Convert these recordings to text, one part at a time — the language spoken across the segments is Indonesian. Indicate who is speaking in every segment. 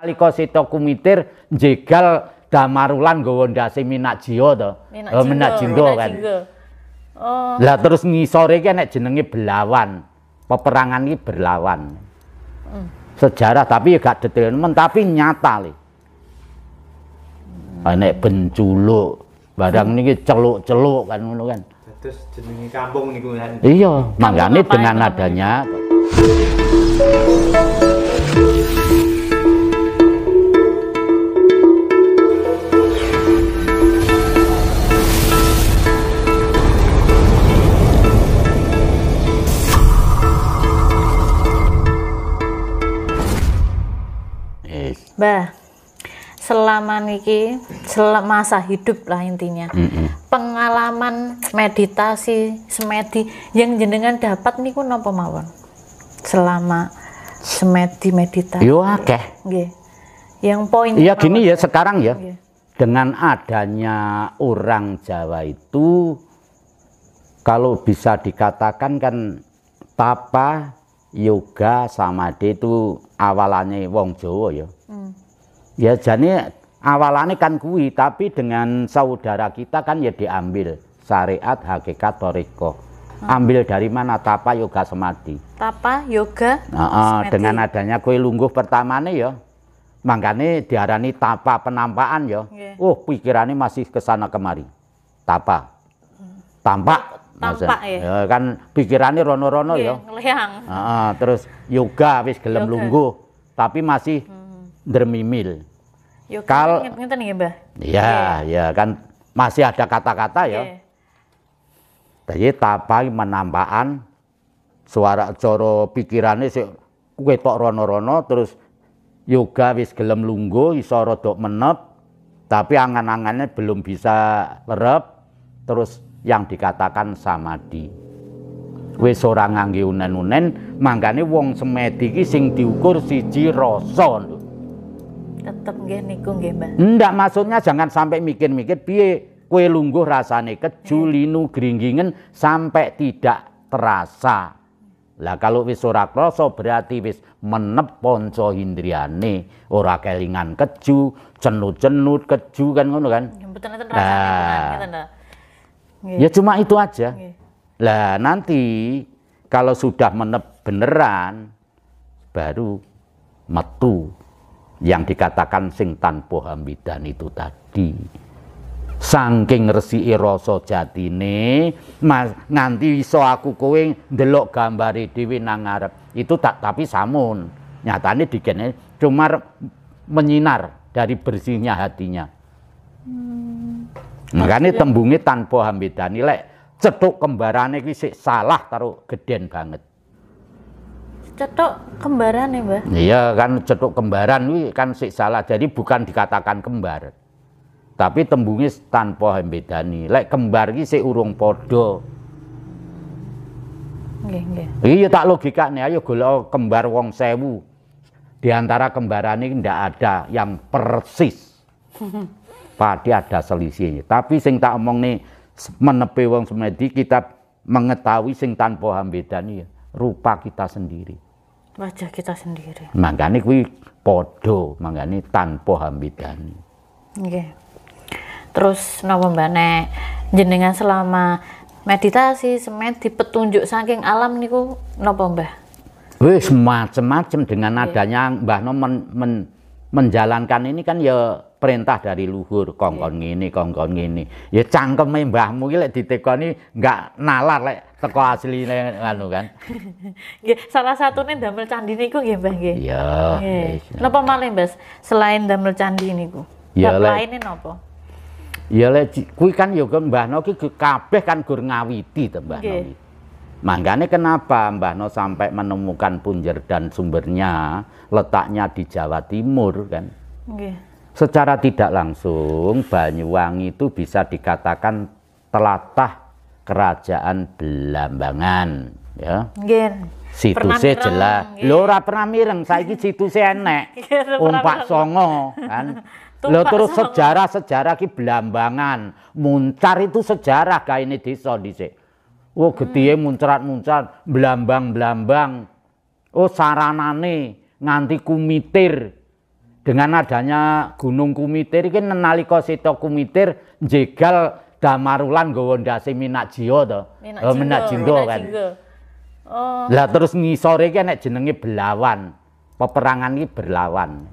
Speaker 1: Nalika seta kumitir jegal damarulan nggawa ndase minak jiwa to. Minak, oh, jindo kan.
Speaker 2: Oh. Lah terus
Speaker 1: ngisore iki nek jenenge belawan. Peperangan iki berlawan. Hmm. Sejarah tapi ya gak detail men tapi nyata le. Hmm. Ah, nek benculuk barang niki celuk-celuk kan ngono kan. Terus jenenge kampung niku kan. Iya, mangkane dengan adanya.
Speaker 2: Mbah, selama niki selama masa hidup lah intinya. Mm -hmm. Pengalaman meditasi semedi yang jenengan dapat niku nopo mawon? Selama semedi meditasi. Yo akeh. okay. Yang poin Iya gini ya
Speaker 1: sekarang ya. Dengan adanya orang Jawa itu kalau bisa dikatakan kan tapa yoga samadhi itu awalannya wong Jawa ya. Hmm. Ya jadi awalannya kan kuwi tapi dengan saudara kita kan ya diambil syariat hakikat toriko. Hmm. Ambil dari mana tapa yoga samadhi.
Speaker 2: Tapa yoga nah, samadhi. dengan
Speaker 1: adanya kue lungguh pertamane ya. Makanya diarani tapa penampaan ya. Yeah. Oh pikirannya masih kesana kemari. Tapa. Hmm. Tampak Tampak ya. ya kan pikirannya rono-rono iya,
Speaker 2: ya.
Speaker 1: terus yoga habis gelem lungguh tapi masih hmm. dermimil.
Speaker 2: Yoga Kal nih ya, Mbah.
Speaker 1: Iya, ya kan masih ada kata-kata ya. Iya. Jadi tapai menambahkan suara coro pikirannya sih kue tok rono-rono terus yoga habis gelem lungguh iso rodok menep tapi angan-angannya belum bisa lerep terus yang dikatakan samadi. Wis ora ngangge unen-unen, mangkane wong semedi iki sing diukur siji rasa
Speaker 2: Tetep nggih niku nggih, Mbah.
Speaker 1: Ndak maksudnya jangan sampai mikir-mikir piye kue lungguh rasane keju eh. linu gringgingen sampai tidak terasa. Lah kalau wis ora krasa berarti wis menep panca indriyane, ora kelingan keju, cenut-cenut keju kan ngono kan. Mboten
Speaker 2: nah, gitu, Ya cuma itu aja.
Speaker 1: Lah nanti kalau sudah menep beneran baru metu yang dikatakan sing tanpa hambidan itu tadi. Sangking resi rasa jatine mas, nganti iso aku kowe ndelok gambare dewi nang ngarep. Itu tak tapi samun. Nyatane dikene cuma menyinar dari bersihnya hatinya. Hmm. Makanya tembungnya tanpa hambedani nilai cetuk kembarannya ini sih salah taruh geden banget.
Speaker 2: Cetuk kembaran ya, mbak? Iya,
Speaker 1: kan cetuk kembaran ini kan sih salah. Jadi bukan dikatakan kembar. Tapi tembungnya tanpa hambedani. nilai kembar ini sih urung podo. Iya tak logika nih, ayo gula kembar wong sewu. Di antara ini tidak ada yang persis. pasti ada selisih. Tapi sing tak omong nih menepi wong semedi kita mengetahui sing tanpa hambedani ya, rupa kita sendiri.
Speaker 2: Wajah kita sendiri. Mangani
Speaker 1: kuwi podo, mangani tanpa hambedani.
Speaker 2: Oke. Okay. Terus napa Mbak jenengan selama meditasi semedi petunjuk saking alam niku napa Mbah?
Speaker 1: Wis macem-macem dengan adanya Mbah No men, men, menjalankan ini kan ya perintah dari luhur kongkon iya. ngene kongkon ngene ya cangkeme mbahmu iki lek ditekoni nggak nalar lek teko asline anu kan
Speaker 2: nggih salah satune damel candi niku nggih Mbah nggih iya, iya, iya. napa malih Mbah selain damel candi niku
Speaker 1: ya lainnya napa ya lek kuwi kan ya Mbah No ke kabeh kan gur ngawiti to Mbah No Makanya kenapa Mbah No sampai menemukan punjer dan sumbernya letaknya di Jawa Timur kan? Secara tidak langsung Banyuwangi itu bisa dikatakan telatah kerajaan Belambangan ya. situ saya jelas. lo ora pernah mireng, saiki situ enek. nek Pak Songo kan. lo terus sejarah-sejarah ki belambangan Muncar itu sejarah ini desa dhisik. Oh Wo hmm. muncrat-muncrat, belambang belambang Oh saranane nganti kumitir dengan adanya Gunung Kumitir iki nalika seta Kumitir jegal damarulan nggawa ndase minak jiwa to. Minak, oh, minak jindo kan.
Speaker 2: Oh. Lah terus
Speaker 1: ngisore iki nek jenenge Belawan. Peperangan iki berlawan.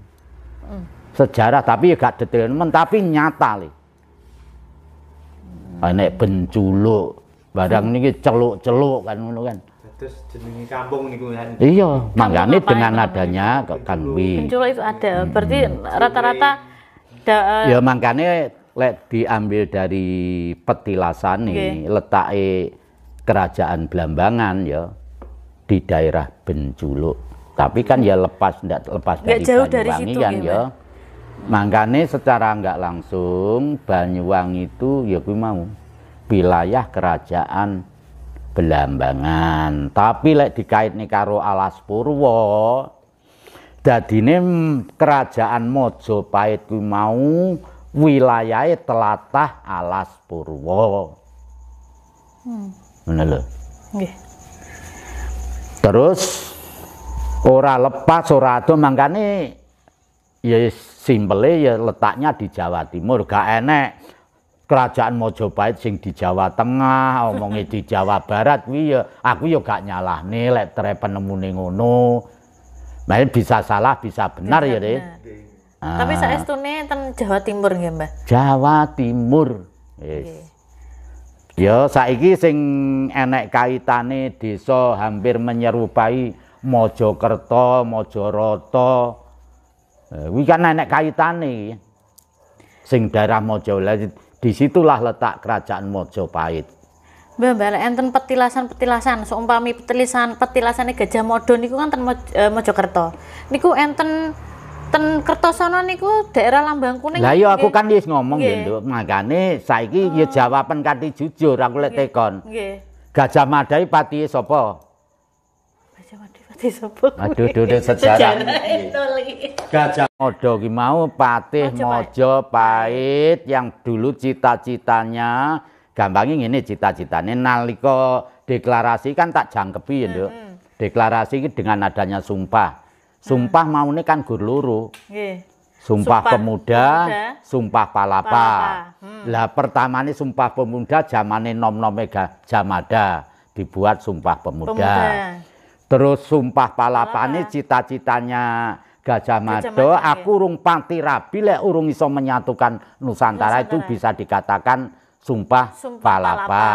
Speaker 1: Hmm. Sejarah tapi ya gak detail men tapi nyata li. Hmm. Ah, nek benculuk barang hmm. niki celuk-celuk kan ngono kan
Speaker 2: terus jenenge kampung niku
Speaker 1: Iya, manggane dengan adanya kanwi. Penculuk
Speaker 2: itu ada. Hmm. Berarti rata-rata eh, Ya mangkane
Speaker 1: lek diambil dari petilasan okay. letake kerajaan Blambangan ya di daerah Benculuk. Tapi kan ya lepas ndak lepas dari jauh dari situ kan ya. ya. Mangkane secara nggak langsung Banyuwangi itu ya gue mau wilayah kerajaan belambangan tapi lek dikait nih karo alas purwo jadi dadine kerajaan Mojopahit kuwi mau wilayahe telatah alas purwo hmm. bener lho nggih terus ora lepas ora itu mangkane ya simpele ya letaknya di Jawa Timur gak enek kerajaan Mojopahit sing di Jawa Tengah, omongi di Jawa Barat kuwi ya aku ya gak nih, lek penemu penemune ngono. Mane bisa salah bisa benar, ya ya, tapi Ah. Tapi
Speaker 2: nih ten Jawa Timur nggih, mbak
Speaker 1: Jawa Timur. Yes. Okay. Ya saiki sing enek kaitane desa hampir menyerupai Mojokerto, Mojoroto. Eh, Wih kan enek kaitane. Sing darah Mojo Disitulah letak kerajaan Mojopahit.
Speaker 2: Mbak enten petilasan-petilasan, seumpami petilasan petilasan Gajah Mada niku kan ten e, Mojokerto. Niku enten ten Kertosono niku daerah lambang kuning. Lah iya aku kan wis
Speaker 1: ngomong nggih, Nduk. Makane saiki ya oh. jawaban kanthi jujur aku lek tekon. Gajah madai pati patihe
Speaker 2: disebut aduh dudu sejarah iya. Gajah
Speaker 1: Mojo mau patih Mojo Pahit yang dulu cita-citanya gampangnya ini cita citanya nalika deklarasi kan tak jangkepi ya, Nduk. Hmm. Deklarasi dengan adanya sumpah. Sumpah hmm. ini kan guru Sumpah, sumpah pemuda, pemuda, sumpah palapa. palapa. Hmm. Lah sumpah pemuda zamane nom-nome Jamada dibuat sumpah pemuda. pemuda. Terus sumpah palapane cita-citanya Gajah Mada, aku urung panti rabi lek urung iso menyatukan Nusantara, Nusantara. itu bisa dikatakan sumpah, sumpah palapa.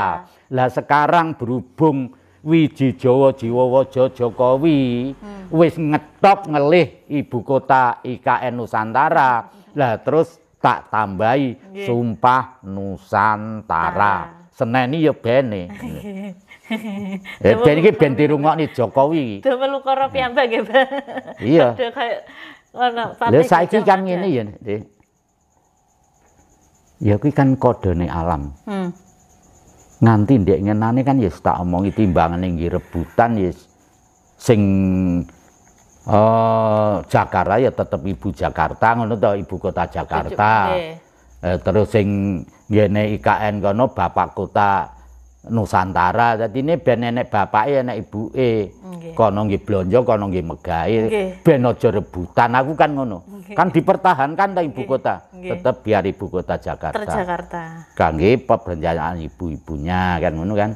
Speaker 1: Lah sekarang berhubung Wiji Jawa Jiwawaja Jokowi hmm. wis ngetop ngelih ibu kota IKN Nusantara. Hmm. Lah terus tak tambahi Gini. sumpah Nusantara. Senen ya bene.
Speaker 2: eh ben iki
Speaker 1: ben dirungokne Jokowi iki.
Speaker 2: Do melu karo piyambak nggih, ya, Pak. Iya. Ada kaya ngono Lah saiki
Speaker 1: kan ngene ya, Dik. Ya kuwi kan kodone alam. Hmm. Nganti ndek ngenane kan ya tak omongi timbangane nggih rebutan ya sing uh, Jakarta ya tetep ibu Jakarta ngono to, ibu kota Jakarta. Eh, terus sing Gene IKN kono bapak kota Nusantara. jadi ini ben bapak bapake enek ibu Okay. Kono nggih blonjo, kono nggih megahe. Okay. Ben rebutan. Aku kan ngono. Kan dipertahankan ta ibu kota. tetap biar ibu kota Jakarta. Terjakarta. Kangge ibu-ibunya kan ngono kan.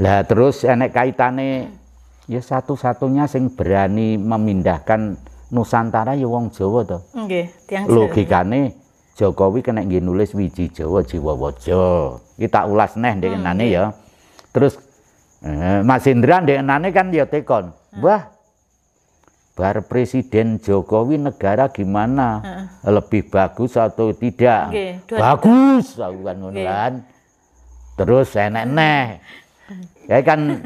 Speaker 1: Lah terus enek kaitane ya satu-satunya sing berani memindahkan Nusantara ya wong Jawa to.
Speaker 2: Nggih, tiang Logikane
Speaker 1: Jokowi kena nggih nulis wiji Jawa Jiwawaja. Kita ulas neh ndek hmm. nane iya. ya. Terus eh, Mas Indra ndek nane kan ya tekon. Hmm. Wah. Bar Presiden Jokowi negara gimana? Hmm. Lebih bagus atau tidak? Okay, bagus aku kan ngono Terus enek neh. Ya kan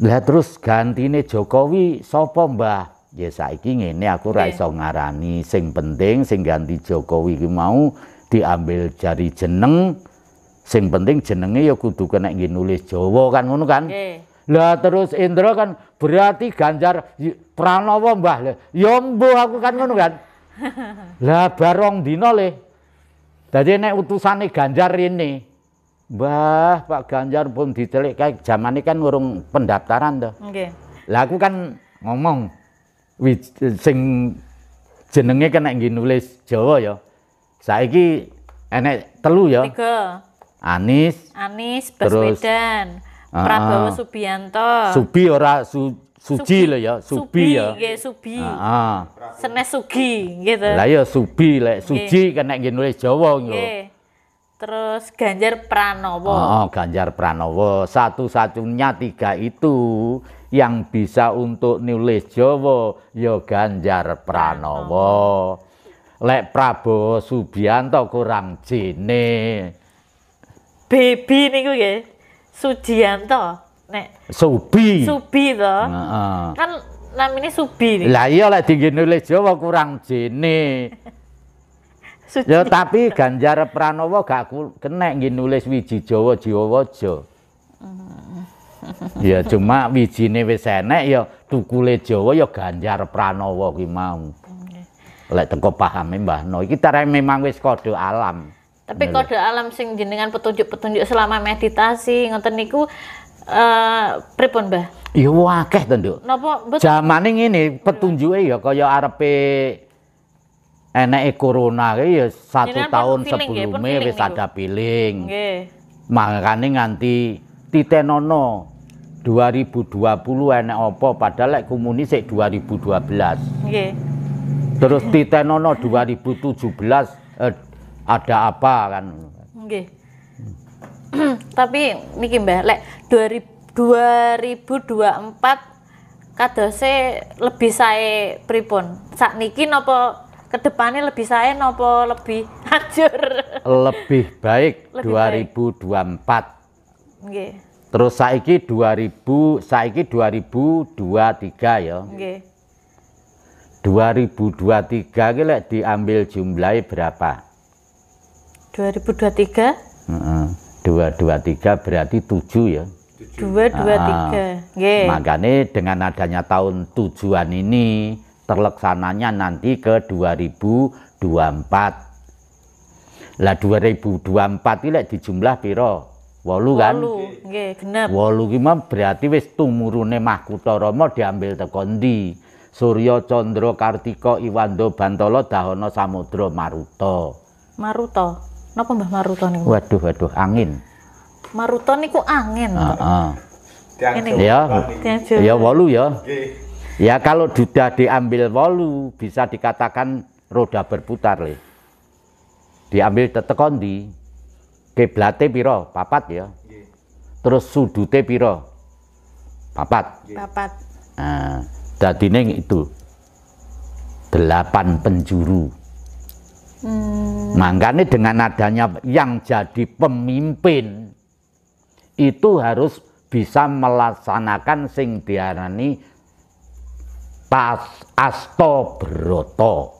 Speaker 1: Lah terus gantine Jokowi sopom Mbah? ya saiki ngene aku ora iso ngarani sing penting sing ganti Jokowi mau diambil jari jeneng sing penting jenenge ya kudu kena nulis Jawa kan ngono kan lah terus Indra kan berarti Ganjar Pranowo Mbah lah ya mbuh aku kan ngono kan lah barong dina le naik nek utusane Ganjar ini Mbah Pak Ganjar pun ditelik kayak zaman ini kan urung pendaftaran tuh okay. lah aku kan ngomong sing jenenge kan nek nulis Jawa ya. Saiki enek telu ya. Tiga. Anis.
Speaker 2: Anis Baswedan. Terus, uh, ah, Prabowo ah. Subianto.
Speaker 1: Subi ora su, Suji lho ya, Subi, Subi ya. Nggih, Subi. Heeh. Ah,
Speaker 2: Senes Sugi gitu. Lah ya
Speaker 1: Subi lek Suji kan nek nulis Jawa ngono.
Speaker 2: Terus Ganjar Pranowo. Oh,
Speaker 1: Ganjar Pranowo. Satu-satunya tiga itu yang bisa untuk nulis Jawa ya Ganjar Pranowo. Lek Prabowo Subianto kurang jene.
Speaker 2: Baby niku nggih. Sujianto nek
Speaker 1: Subi.
Speaker 2: Subi to. Heeh. Kan namine Subi. Lah
Speaker 1: iya lek dinggo nulis Jawa kurang jene. Ya tapi Ganjar Pranowo gak kena nggih nulis wiji Jawa Jawa. Jawa ya cuma wijine wis enek ya tukule Jawa ya Ganjar Pranowo ki mau. Lek teko pahame Mbah No iki memang wis kode alam.
Speaker 2: Tapi kode alam sing jenengan petunjuk-petunjuk selama meditasi ngoten niku eh pripun Mbah?
Speaker 1: Ya akeh to, Nduk.
Speaker 2: Napa jamane
Speaker 1: ngene petunjuke ya kaya arepe eneke corona ki ya satu Jenengan tahun sebelumnya wis ada piling. Nggih. Makane nganti titenono 2020 enak apa padahal lek komuni sik 2012. Nggih. Terus ditenono 2017 eh, ada apa kan.
Speaker 2: Nggih. Tapi niki Mbah lek 2024 kadose lebih sae pripun? niki napa kedepannya lebih saya nopo lebih hancur
Speaker 1: lebih baik lebih 2024 baik. Okay. Terus saiki 2000 saiki 2023 ya. Nggih. Okay. 2023 iki lek diambil jumlahnya berapa?
Speaker 2: 2023?
Speaker 1: Heeh. 223 berarti 7 ya.
Speaker 2: 223. Nggih.
Speaker 1: Makanya dengan adanya tahun tujuan ini terlaksananya nanti ke 2024. Lah 2024 iki lek dijumlah piro? Walu kan
Speaker 2: Walu, nggih genep
Speaker 1: Walu ki mah berarti wis tumurune Mahkutha Rama diambil teko ndi Surya Candra Kartika Iwando Bantala Dahana Samudra Maruta
Speaker 2: Maruta napa Mbah Maruta niku Waduh
Speaker 1: waduh angin
Speaker 2: Maruta niku angin heeh Ya ya ya
Speaker 1: Ya kalau sudah diambil walu bisa dikatakan roda berputar le diambil tetekondi kiblate piro papat ya terus sudute piro papat
Speaker 2: papat nah,
Speaker 1: ini itu delapan penjuru hmm. makanya dengan adanya yang jadi pemimpin itu harus bisa melaksanakan sing diarani pas asto broto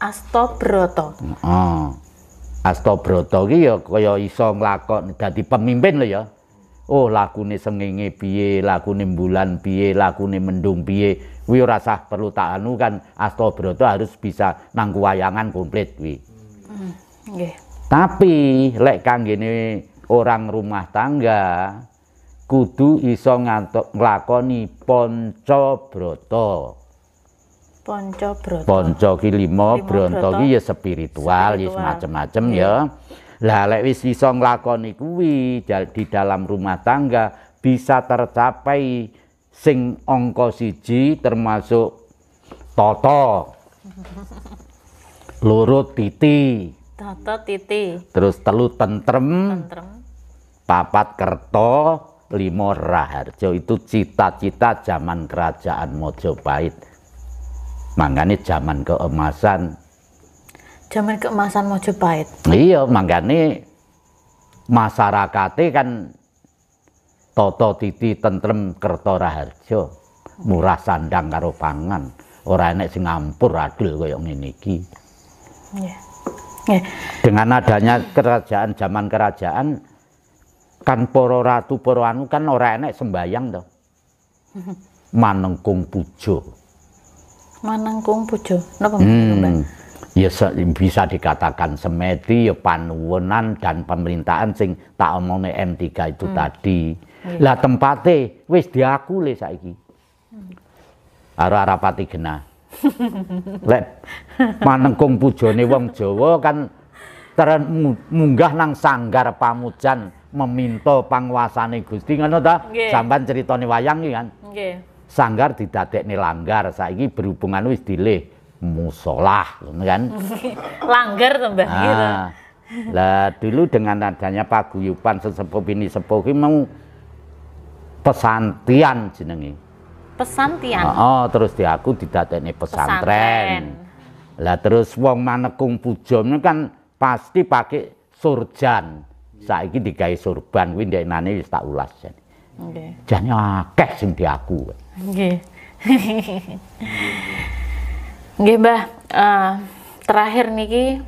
Speaker 2: asto broto
Speaker 1: oh. Astabroto ki ya kaya iso nglakon dadi pemimpin lho ya. Oh lakune sengenge piye, lakune bulan piye, lakune mendung piye. Kuwi ora sah perlu tak anu kan Astabroto harus bisa nang wayangan komplit kuwi.
Speaker 2: Hmm. Nggih. Tapi
Speaker 1: lek kanggene orang rumah tangga kudu iso ngantuk nglakoni pancabrata.
Speaker 2: Ponco Broto.
Speaker 1: Ponco ki limo Bronto ki ya spiritual, ya macam-macam iya. ya. Lah lek wis iso nglakoni kuwi di dalam rumah tangga bisa tercapai sing angka siji termasuk toto. Loro titi.
Speaker 2: Toto titi.
Speaker 1: Terus telu tentrem. Tentrem. Papat kerto, limo raharjo itu cita-cita zaman kerajaan Mojopahit. Mangkane zaman keemasan.
Speaker 2: Zaman keemasan mau cepat.
Speaker 1: Iya, mangkane masyarakate kan toto titi tentrem kertora harjo murah sandang karo pangan orang enek sing ngampur adil kaya ngene iki yeah. dengan adanya kerajaan zaman
Speaker 2: kerajaan
Speaker 1: kan poro ratu para anu kan orang enek sembayang dong mhm. manengkung pujo
Speaker 2: Manangkung Pujo. Napa hmm.
Speaker 1: Ya bisa dikatakan semedi, ya panuwunan dan pemerintahan sing tak omongne M3 itu hmm. tadi. Iya. Lah tempate wis diaku le saiki.
Speaker 2: Hmm.
Speaker 1: Ara arapati genah.
Speaker 2: Lek
Speaker 1: manengkung pujone wong Jawa kan teren munggah nang sanggar pamujan meminta panguasane Gusti ngono ta? Sampan critane wayang iki kan. Nggih sanggar nih langgar saiki berhubungan wis dileh musolah kan
Speaker 2: langgar tambah nah, gitu
Speaker 1: lah dulu dengan adanya paguyuban sesepuh ini sepuh mau pesantian jenenge
Speaker 2: pesantian oh,
Speaker 1: oh terus di aku nih pesantren. pesantren lah terus wong manekung pujamnya kan pasti pakai surjan saiki digawe surban kuwi ndeknane wis tak ulas jan nggih okay. jane akeh sing diaku
Speaker 2: Nggih. Mbah. Eh, terakhir niki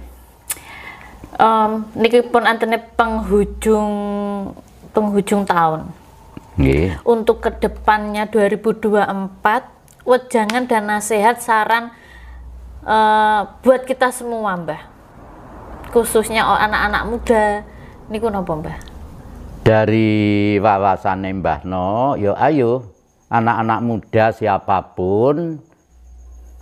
Speaker 2: um, niki pun antene penghujung penghujung tahun. Untuk kedepannya 2024 wejangan dan nasihat saran eh, buat kita semua, Mbah. Khususnya anak-anak muda niku napa, Mbah?
Speaker 1: Dari wawasan Mbah No, yo ya ayo anak-anak muda siapapun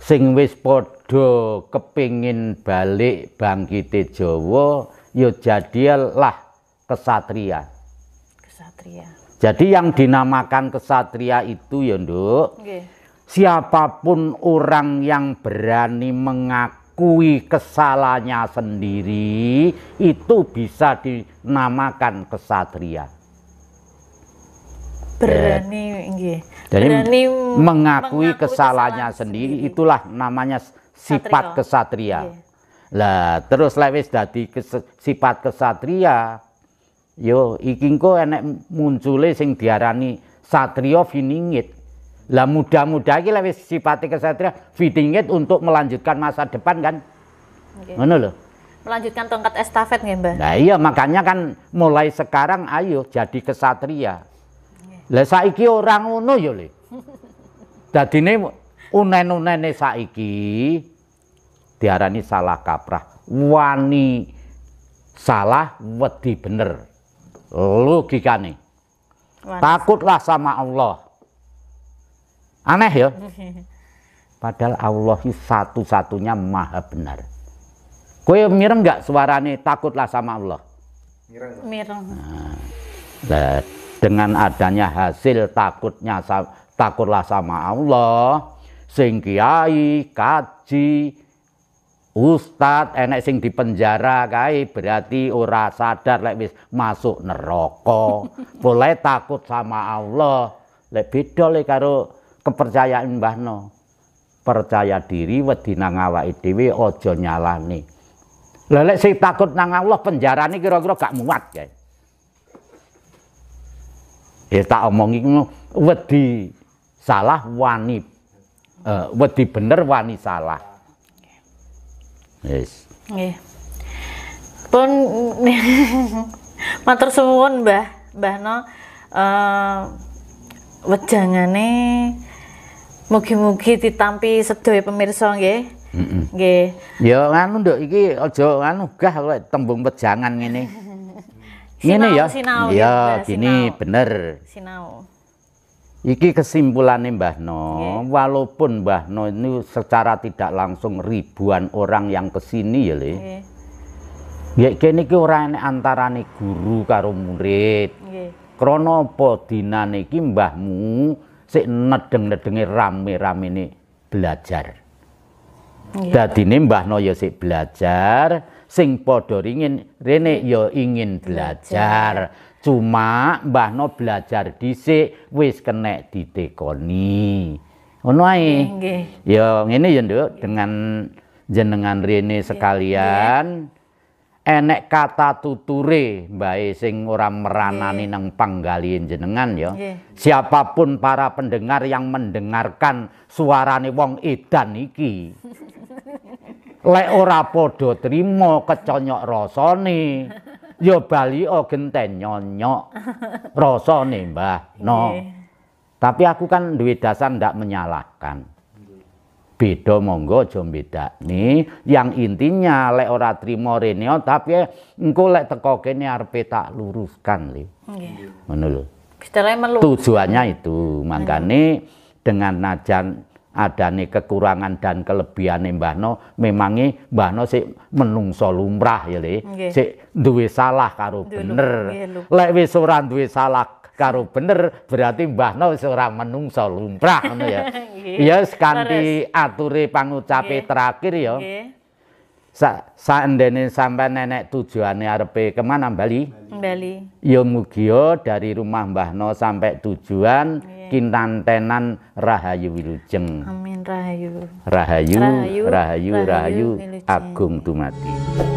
Speaker 1: sing wis padha kepingin balik bangkite Jawa ya jadilah kesatria.
Speaker 2: Kesatria.
Speaker 1: Jadi yang dinamakan kesatria itu ya, Nduk. Siapapun orang yang berani mengakui kesalahannya sendiri itu bisa dinamakan kesatria
Speaker 2: berani nggih. Jadi berani mengakui, mengakui
Speaker 1: kesalahannya sendiri, itulah namanya sifat Satrio. kesatria. Lah terus lewis dari kes, sifat kesatria yo ikingko enek munculnya sing diarani satrio finingit. Lah muda-muda lagi lewis sifatnya kesatria finingit untuk melanjutkan masa depan kan.
Speaker 2: mana loh melanjutkan tongkat estafet nggih mbak Nah
Speaker 1: iya makanya kan mulai sekarang ayo jadi kesatria. Lah saiki ora ngono ya, Le. Dadine unen-unene saiki diarani salah kaprah. Wani salah wedi bener. Logikane.
Speaker 2: Takutlah
Speaker 1: sama Allah. Aneh ya? Padahal Allah satu-satunya maha benar. Kowe mireng nggak suarane takutlah sama Allah?
Speaker 2: Mireng. Mireng. Nah,
Speaker 1: dengan adanya hasil takutnya takutlah sama Allah sing kiai kaji ustad enek sing di penjara, kai berarti ora sadar lek wis masuk neraka boleh takut sama Allah lek beda lek karo kepercayaan Mbah No percaya diri wedi nang awake dhewe aja nyalani lek sing takut nang Allah penjarane kira-kira gak muat kaya ya tak omongi wedi salah wani uh, wedi bener wani salah yes
Speaker 2: nggih pun matur suwun Mbah Mbah No uh, wejangane mugi-mugi ditampi sedaya pemirsa nggih nggih
Speaker 1: mm ya nganu nduk iki aja nganu gah tembung wejangan ngene
Speaker 2: ini ya. Sinau, iya, gini sinau. bener. Sinau.
Speaker 1: Iki kesimpulannya Mbah No, yeah. walaupun Mbah No ini secara tidak langsung ribuan orang yang kesini ya le. Yeah. Ya kene iki ora guru karo murid. Nggih. Yeah. Krana apa dinane mbahmu sik nedeng rame-ramene belajar. Yeah. ini Mbah No ya sik belajar, sing padha ringin rene ya ingin belajar. Cuma Mbah No belajar dhisik wis kenek ditekoni. Ngono ae. Nggih. Ya ngene ya, Nduk, dengan jenengan rene sekalian. enek kata tuture mbae sing ora meranani yeah. nang panggalin jenengan ya. Siapapun para pendengar yang mendengarkan suarane wong edan iki. Lek ora padha trima keconyok rasane. Ya bali genten nyonyok rasane Mbah. No. Iya. Tapi aku kan duwe dasar ndak menyalahkan. Beda monggo aja bedakne. Yang intinya lek ora trima rene tapi engko lek teko kene arepe tak luruskan le. Nggih. Ngono lho. Tujuannya itu. Makane iya. dengan najan adane kekurangan dan kelebihane Mbah No nih Mbah No sik menungso lumrah ya Le sik duwe salah karo bener lek wis ora duwe salah karo bener berarti Mbah No ora menungso lumrah ngono ya. Iya yes, kanthi ature pangucape terakhir ya. Sa Seandainya sampai nenek tujuannya arepe kemana Bali? Bali. Ya mugio dari rumah Mbah No sampai tujuan yeah. kintantenan Rahayu Wilujeng. Amin
Speaker 2: Rahayu. Rahayu, Rahayu, Rahayu, Rahayu, Rahayu,
Speaker 1: Rahayu Agung Dumati.